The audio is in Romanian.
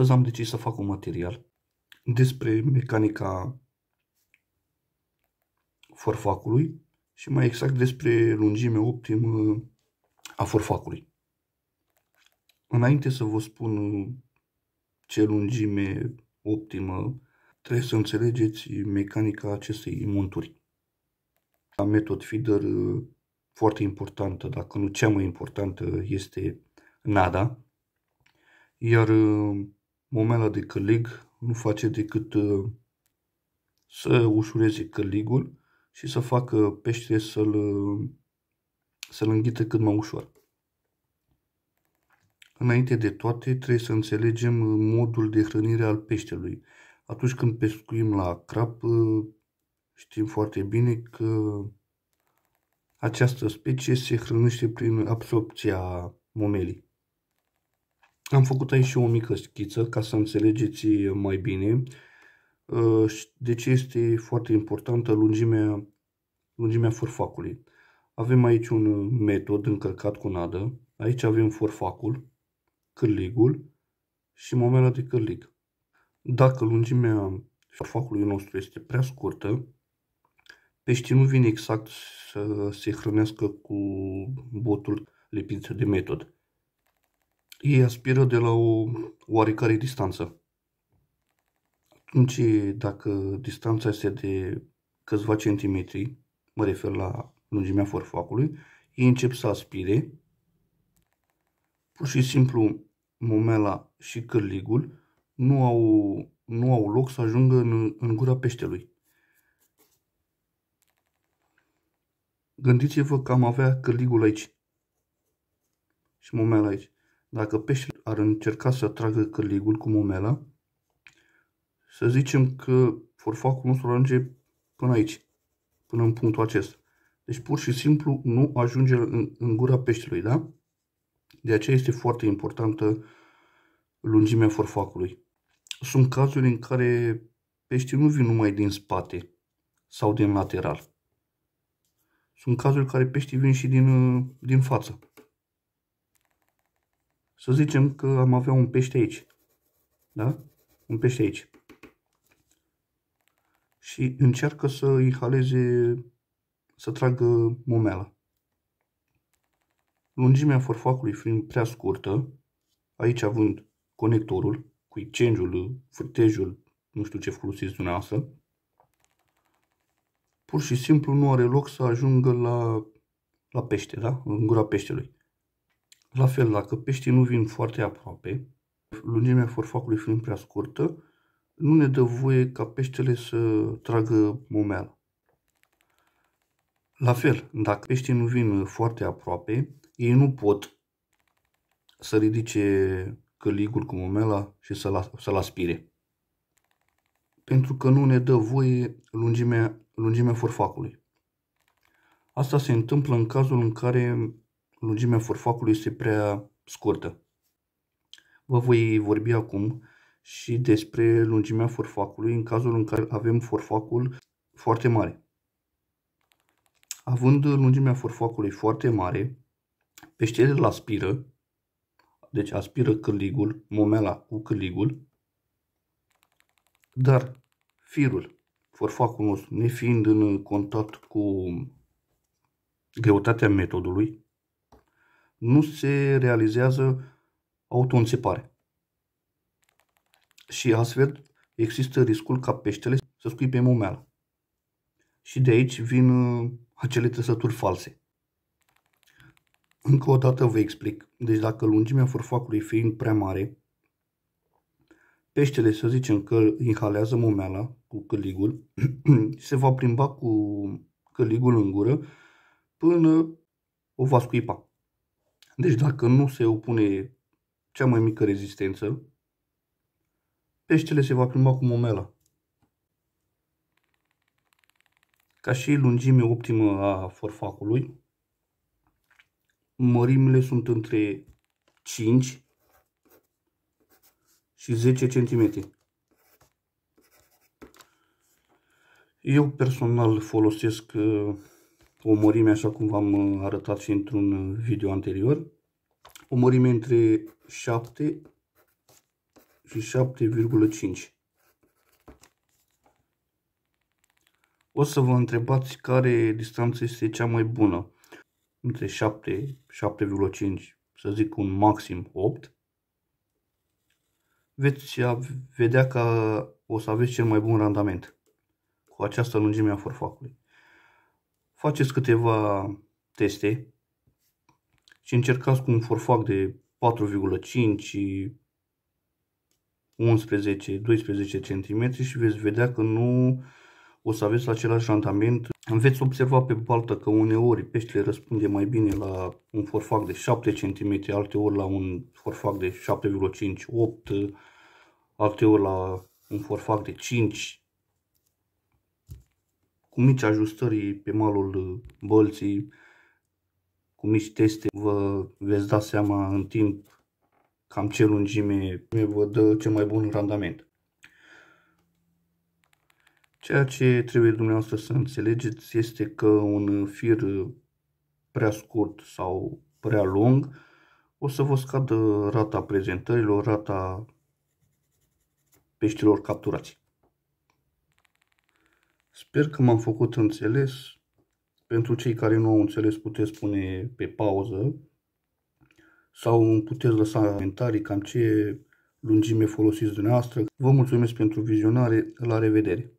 astăzi am decis să fac un material despre mecanica forfacului și mai exact despre lungime optimă a forfacului. Înainte să vă spun ce lungime optimă, trebuie să înțelegeți mecanica acestei monturi. La metod feeder foarte importantă, dacă nu cea mai importantă, este nada, iar Momela de călig nu face decât uh, să ușureze căligul și să facă pește să-l să înghită cât mai ușor. Înainte de toate, trebuie să înțelegem modul de hrănire al peștelui. Atunci când pescuim la crap, uh, știm foarte bine că această specie se hrănește prin absorpția momelii. Am făcut aici și o mică schiță ca să înțelegeți mai bine uh, de ce este foarte importantă lungimea, lungimea forfacului. Avem aici un metod încărcat cu nadă, aici avem forfacul, cârligul și momela de cârlig. Dacă lungimea forfacului nostru este prea scurtă, peștii nu vin exact să se hrănească cu botul lipit de metod ei aspiră de la o oarecare distanță. Atunci, dacă distanța este de câțiva centimetri, mă refer la lungimea forfacului, ei încep să aspire. Pur și simplu, momela și cârligul nu au, nu au loc să ajungă în, în gura peștelui. Gândiți-vă că am avea cârligul aici și momela aici. Dacă peștele ar încerca să atragă cârligul cu momela, să zicem că forfacul nostru ajunge până aici, până în punctul acesta. Deci pur și simplu nu ajunge în, în gura peștelui, da? De aceea este foarte importantă lungimea forfacului. Sunt cazuri în care peștii nu vin numai din spate sau din lateral. Sunt cazuri în care peștii vin și din, din față. Să zicem că am avea un pește aici. Da? Un pește aici. Și încearcă să îi haleze, să tragă momela. Lungimea forfacului fiind prea scurtă, aici având conectorul, cu change ul furtejul, nu știu ce folosiți dumneavoastră, pur și simplu nu are loc să ajungă la, la pește, da? în gura peștelui. La fel, dacă peștii nu vin foarte aproape, lungimea forfacului fiind prea scurtă, nu ne dă voie ca peștele să tragă momeală. La fel, dacă peștii nu vin foarte aproape, ei nu pot să ridice căligul cu momela și să-l, să aspire. Pentru că nu ne dă voie lungimea, lungimea forfacului. Asta se întâmplă în cazul în care lungimea furfacului este prea scurtă. Vă voi vorbi acum și despre lungimea furfacului în cazul în care avem furfacul foarte mare. Având lungimea furfacului foarte mare, peștele îl aspiră, deci aspiră cârligul, momela cu cârligul, dar firul, furfacul nostru, nefiind în contact cu greutatea metodului, nu se realizează -înțepare. Și astfel există riscul ca peștele să scuipe mumeală. Și de aici vin uh, acele trăsături false. Încă o dată vă explic. Deci dacă lungimea furfacului fiind prea mare, peștele, să zicem că inhalează mumeala cu căligul, se va plimba cu căligul în gură până o va scuipa. Deci dacă nu se opune cea mai mică rezistență, peștele se va plimba cu momela. Ca și lungime optimă a forfacului, mărimile sunt între 5 și 10 cm. Eu personal folosesc uh, o mărime, așa cum v-am uh, arătat și într-un uh, video anterior, o mărime între 7 și 7,5. O să vă întrebați care distanță este cea mai bună. Între 7, 7,5, să zic un maxim 8. Veți vedea că o să aveți cel mai bun randament cu această lungime a forfacului faceți câteva teste și încercați cu un forfac de 4,5, 11, 12 cm și veți vedea că nu o să aveți același randament. Veți observa pe baltă că uneori peștele răspunde mai bine la un forfac de 7 cm, alteori la un forfac de 7,5-8, alteori la un forfac de 5 cu mici ajustări pe malul uh, bolții, cu mici teste, vă veți da seama în timp cam ce lungime vă dă cel mai bun randament. Ceea ce trebuie dumneavoastră să înțelegeți este că un fir uh, prea scurt sau prea lung o să vă scadă rata prezentărilor, rata peștilor capturați. Sper că m-am făcut înțeles. Pentru cei care nu au înțeles, puteți pune pe pauză sau îmi puteți lăsa comentarii cam ce lungime folosiți dumneavoastră. Vă mulțumesc pentru vizionare, la revedere!